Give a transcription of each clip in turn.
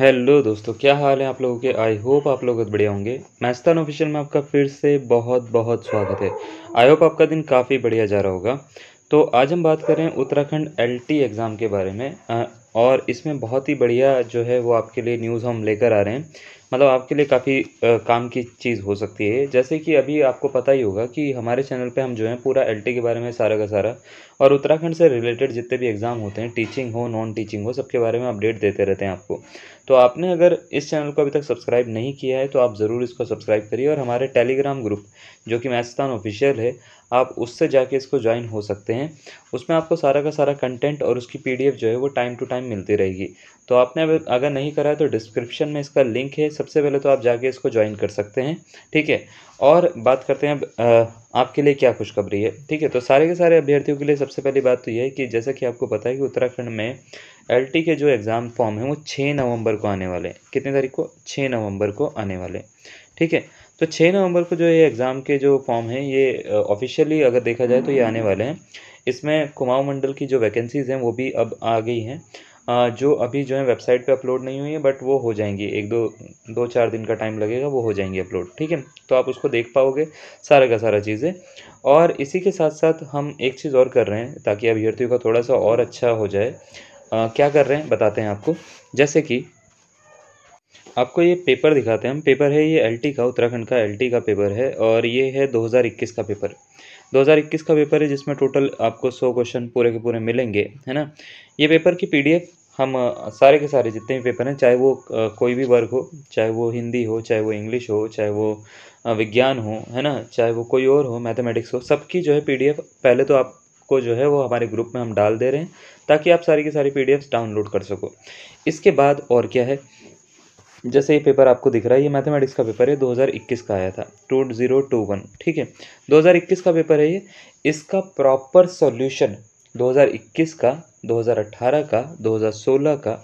hello दोस्तों क्या हाल है आप लोगों के आई होप आप लोग बहुत बढ़िया होंगे मैस्तान ऑफिशियल में आपका फिर से बहुत बहुत स्वागत है आई होप आपका दिन काफ़ी बढ़िया जा रहा होगा तो आज हम बात करें उत्तराखंड एलटी एग्ज़ाम के बारे में और इसमें बहुत ही बढ़िया जो है वो आपके लिए न्यूज़ हम लेकर आ रहे हैं मतलब आपके लिए काफ़ी काम की चीज़ हो सकती है जैसे कि अभी आपको पता ही होगा कि हमारे चैनल पे हम जो है पूरा एलटी के बारे में सारा का सारा और उत्तराखंड से रिलेटेड जितने भी एग्ज़ाम होते हैं टीचिंग हो नॉन टीचिंग हो सबके बारे में अपडेट देते रहते हैं आपको तो आपने अगर इस चैनल को अभी तक सब्सक्राइब नहीं किया है तो आप ज़रूर इसको सब्सक्राइब करिए और हमारे टेलीग्राम ग्रुप जो कि मैथस्तान ऑफिशियल है आप उससे जाके इसको ज्वाइन हो सकते हैं उसमें आपको सारा का सारा कंटेंट और उसकी पी जो है वो टाइम टू टाइम मिलती रहेगी तो आपने अगर नहीं करा है तो डिस्क्रिप्शन में इसका लिंक है सबसे पहले तो आप जाके इसको ज्वाइन कर सकते हैं ठीक है और बात करते हैं अब आपके लिए क्या खुशखबरी है ठीक है तो सारे के सारे अभ्यर्थियों के लिए सबसे पहली बात तो यह है कि जैसा कि आपको पता है कि उत्तराखंड में एल के जो एग्ज़ाम फॉर्म है वो छः नवंबर को आने वाले हैं कितने तारीख को छः नवंबर को आने वाले ठीक है तो छः नवंबर को जो ये एग्ज़ाम के जो फॉर्म हैं ये ऑफिशियली अगर देखा जाए तो ये आने वाले हैं इसमें कुमाऊँ मंडल की जो वैकेंसीज़ हैं वो भी अब आ गई हैं जो अभी जो है वेबसाइट पे अपलोड नहीं हुई है बट वो हो जाएंगी एक दो दो चार दिन का टाइम लगेगा वो हो जाएंगी अपलोड ठीक है तो आप उसको देख पाओगे सारा का सारा चीज़ें और इसी के साथ साथ हम एक चीज़ और कर रहे हैं ताकि अभ्यर्थियों का थोड़ा सा और अच्छा हो जाए आ, क्या कर रहे हैं बताते हैं आपको जैसे कि आपको ये पेपर दिखाते हैं हम पेपर है ये एलटी का उत्तराखंड का एलटी का पेपर है और ये है 2021 का पेपर 2021 का पेपर है जिसमें टोटल आपको 100 क्वेश्चन पूरे के पूरे मिलेंगे है ना ये पेपर की पीडीएफ हम सारे के सारे जितने भी पेपर हैं चाहे वो कोई भी वर्ग हो चाहे वो हिंदी हो चाहे वो इंग्लिश हो चाहे वो विज्ञान हो है ना चाहे वो कोई और हो मैथमेटिक्स हो सबकी जो है पीडीएफ पहले तो आप को जो है वो हमारे ग्रुप में हम डाल दे रहे हैं ताकि आप सारी की सारी पीडीएफ्स डाउनलोड कर सको इसके बाद और क्या है जैसे ये पेपर आपको दिख रहा है ये मैथमेटिक्स का पेपर है 2021 का आया था टू जीरो टू वन ठीक है 2021 का पेपर है ये इसका प्रॉपर सॉल्यूशन 2021 का 2018 का 2016 का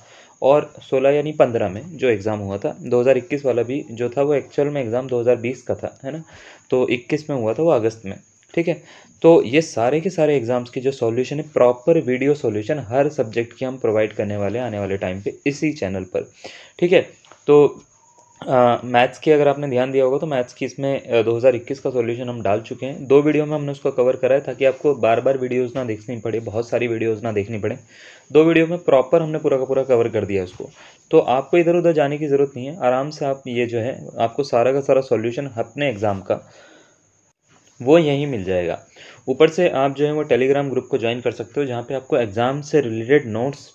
और 16 यानी 15 में जो एग्ज़ाम हुआ था 2021 वाला भी जो था वो एक्चुअल में एग्ज़ाम 2020 का था है ना तो 21 में हुआ था वो अगस्त में ठीक है तो ये सारे के सारे एग्ज़ाम्स के जो सॉल्यूशन है प्रॉपर वीडियो सॉल्यूशन हर सब्जेक्ट की हम प्रोवाइड करने वाले आने वाले टाइम पे इसी चैनल पर ठीक है तो मैथ्स की अगर आपने ध्यान दिया होगा तो मैथ्स की इसमें 2021 का सॉल्यूशन हम डाल चुके हैं दो वीडियो में हमने उसको कवर करा है ताकि आपको बार बार वीडियोस ना देखनी पड़े बहुत सारी वीडियोस ना देखनी पड़े दो वीडियो में प्रॉपर हमने पूरा का पूरा कवर कर दिया उसको तो आपको इधर उधर जाने की ज़रूरत नहीं है आराम से आप ये जो है आपको सारा का सारा सोल्यूशन अपने एग्ज़ाम का वो यहीं मिल जाएगा ऊपर से आप जो है वो टेलीग्राम ग्रुप को ज्वाइन कर सकते हो जहाँ पे आपको एग्ज़ाम से रिलेटेड नोट्स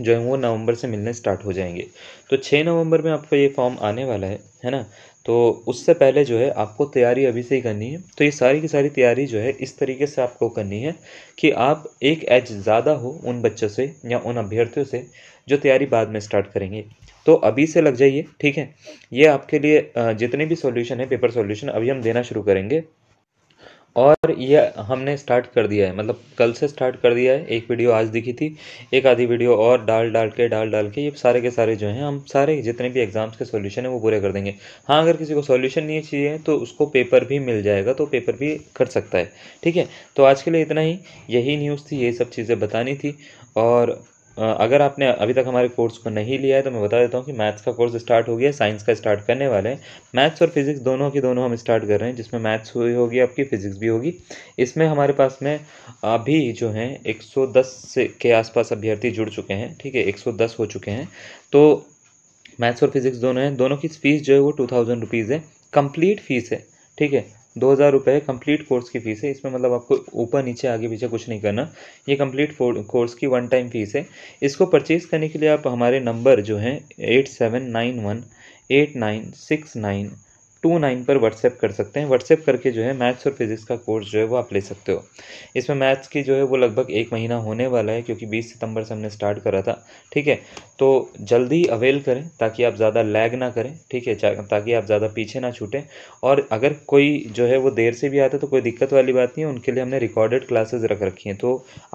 जो है वो नवंबर से मिलने स्टार्ट हो जाएंगे तो छः नवंबर में आपका ये फॉर्म आने वाला है है ना तो उससे पहले जो है आपको तैयारी अभी से ही करनी है तो ये सारी की सारी तैयारी जो है इस तरीके से आपको करनी है कि आप एक एज ज़्यादा हो उन बच्चों से या उन अभ्यर्थियों से जो तैयारी बाद में स्टार्ट करेंगे तो अभी से लग जाइए ठीक है ये आपके लिए जितने भी सॉल्यूशन है पेपर सॉल्यूशन अभी हम देना शुरू करेंगे और ये हमने स्टार्ट कर दिया है मतलब कल से स्टार्ट कर दिया है एक वीडियो आज दिखी थी एक आधी वीडियो और डाल डाल के डाल डाल के ये सारे के सारे जो हैं हम सारे जितने भी एग्ज़ाम्स के सॉल्यूशन है वो पूरे कर देंगे हाँ अगर किसी को सॉल्यूशन नहीं चाहिए तो उसको पेपर भी मिल जाएगा तो पेपर भी कर सकता है ठीक है तो आज के लिए इतना ही यही न्यूज़ थी ये सब चीज़ें बतानी थी और अगर आपने अभी तक हमारे कोर्स को नहीं लिया है तो मैं बता देता हूँ कि मैथ्स का कोर्स स्टार्ट हो गया साइंस का स्टार्ट करने वाले हैं मैथ्स और फिजिक्स दोनों की दोनों हम स्टार्ट कर रहे हैं जिसमें मैथ्स हुई होगी आपकी फिजिक्स भी होगी इसमें हमारे पास में अभी जो हैं 110 से के आसपास अभ्यर्थी जुड़ चुके हैं ठीक है एक हो चुके हैं तो मैथ्स और फिजिक्स दोनों हैं दोनों की फीस जो है वो टू थाउजेंड रुपीज़ है कम्प्लीट फीस है ठीक है दो हज़ार रुपये कम्प्लीट कोर्स की फ़ीस है इसमें मतलब आपको ऊपर नीचे आगे पीछे कुछ नहीं करना ये कंप्लीट कोर्स की वन टाइम फ़ीस है इसको परचेज़ करने के लिए आप हमारे नंबर जो हैं eight seven nine one eight nine six nine two nine पर व्हाट्सएप कर सकते हैं व्हाट्सएप करके जो है मैथ्स और फिजिक्स का कोर्स जो है वो आप ले सकते हो इसमें मैथ्स की जो है वो लगभग एक महीना होने वाला है क्योंकि बीस सितंबर से हमने स्टार्ट करा था ठीक है तो जल्दी अवेल करें ताकि आप ज़्यादा लैग ना करें ठीक है ताकि आप ज़्यादा पीछे ना छूटें और अगर कोई जो है वो देर से भी आता तो कोई दिक्कत वाली बात नहीं है उनके लिए हमने रिकॉर्डेड क्लासेज रख रखी हैं तो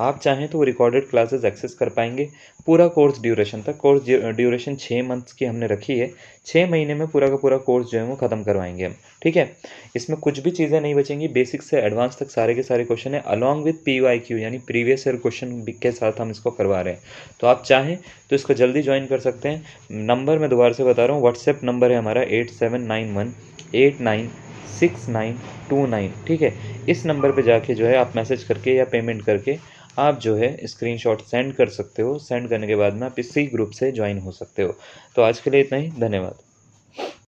आप चाहें तो वो रिकॉर्डेड क्लासेज एक्सेस कर पाएंगे पूरा कोर्स ड्यूरेशन तक कोर्स ड्यूरेशन छः मंथ्स की हमने रखी है छः महीने में पूरा का पूरा कोर्स जो है वो ख़त्म कर करवाएंगे हम ठीक है इसमें कुछ भी चीज़ें नहीं बचेंगी बेसिक से एडवांस तक सारे के सारे क्वेश्चन है along with P Y Q यानी प्रीवियस ईयर क्वेश्चन के साथ हम इसको करवा रहे हैं तो आप चाहें तो इसको जल्दी ज्वाइन कर सकते हैं नंबर मैं दोबारा से बता रहा हूँ व्हाट्सएप नंबर है हमारा eight seven nine one eight nine six nine two nine ठीक है इस नंबर पे जाके जो है आप मैसेज करके या पेमेंट करके आप जो है स्क्रीनशॉट सेंड कर सकते हो सेंड करने के बाद में आप इसी ग्रुप से ज्वाइन हो सकते हो तो आज के लिए इतना ही धन्यवाद